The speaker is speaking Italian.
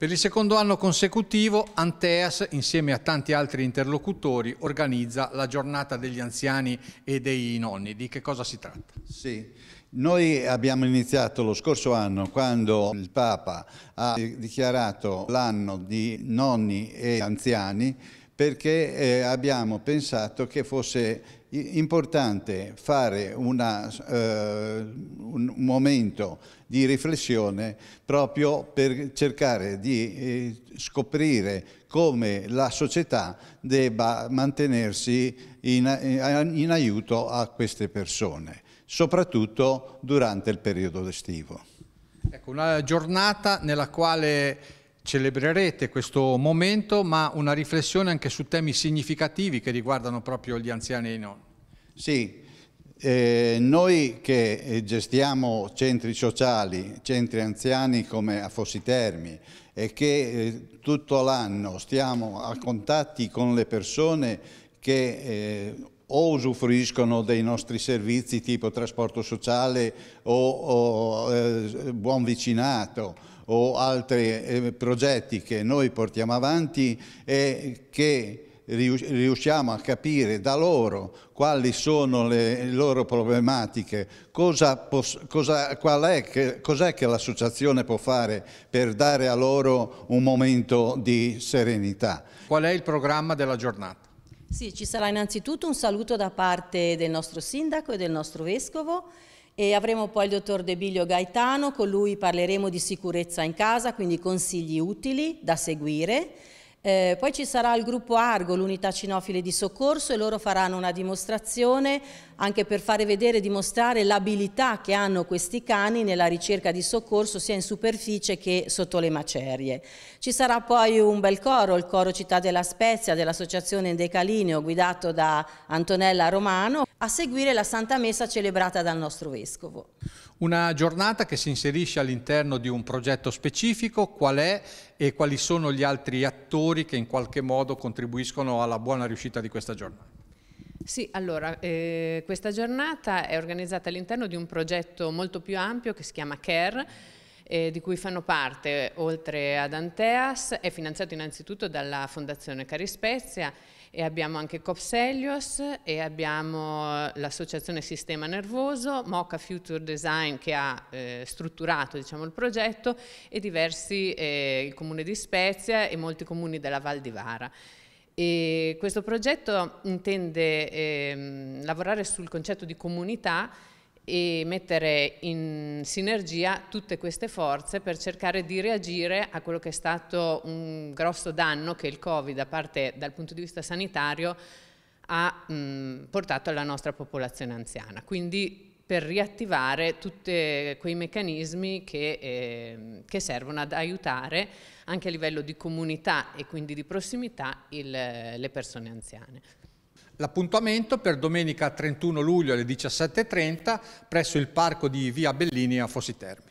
Per il secondo anno consecutivo Anteas, insieme a tanti altri interlocutori, organizza la giornata degli anziani e dei nonni. Di che cosa si tratta? Sì, noi abbiamo iniziato lo scorso anno quando il Papa ha dichiarato l'anno di nonni e anziani perché eh, abbiamo pensato che fosse importante fare una, eh, un momento di riflessione proprio per cercare di eh, scoprire come la società debba mantenersi in, eh, in aiuto a queste persone, soprattutto durante il periodo estivo. Ecco, una giornata nella quale celebrerete questo momento, ma una riflessione anche su temi significativi che riguardano proprio gli anziani e i nonni. Sì, eh, noi che eh, gestiamo centri sociali, centri anziani come a Fossi Termi e che eh, tutto l'anno stiamo a contatti con le persone che eh, o usufruiscono dei nostri servizi tipo trasporto sociale o, o eh, buon vicinato o altri eh, progetti che noi portiamo avanti e che riusciamo a capire da loro quali sono le loro problematiche, cosa, cosa, cos'è che l'associazione può fare per dare a loro un momento di serenità. Qual è il programma della giornata? Sì, ci sarà innanzitutto un saluto da parte del nostro sindaco e del nostro vescovo e avremo poi il dottor De Biglio Gaetano, con lui parleremo di sicurezza in casa, quindi consigli utili da seguire. Eh, poi ci sarà il gruppo Argo, l'unità cinofile di soccorso e loro faranno una dimostrazione anche per fare vedere e dimostrare l'abilità che hanno questi cani nella ricerca di soccorso sia in superficie che sotto le macerie. Ci sarà poi un bel coro, il coro Città della Spezia dell'associazione Decalineo guidato da Antonella Romano, a seguire la Santa Messa celebrata dal nostro Vescovo. Una giornata che si inserisce all'interno di un progetto specifico, qual è e quali sono gli altri attori fattori che in qualche modo contribuiscono alla buona riuscita di questa giornata. Sì, allora, eh, questa giornata è organizzata all'interno di un progetto molto più ampio che si chiama CARE, eh, di cui fanno parte, oltre ad Anteas, è finanziato innanzitutto dalla Fondazione Carispezia e abbiamo anche Copselios e abbiamo eh, l'associazione Sistema Nervoso, Mocha Future Design che ha eh, strutturato diciamo, il progetto e diversi, eh, il comune di Spezia e molti comuni della Val di Vara. E questo progetto intende eh, lavorare sul concetto di comunità e mettere in sinergia tutte queste forze per cercare di reagire a quello che è stato un grosso danno che il Covid, a parte dal punto di vista sanitario, ha mh, portato alla nostra popolazione anziana. Quindi per riattivare tutti quei meccanismi che, eh, che, servono ad aiutare anche a livello di comunità e quindi di prossimità il, le persone anziane. L'appuntamento per domenica 31 luglio alle 17.30 presso il parco di Via Bellini a Fossi Terme.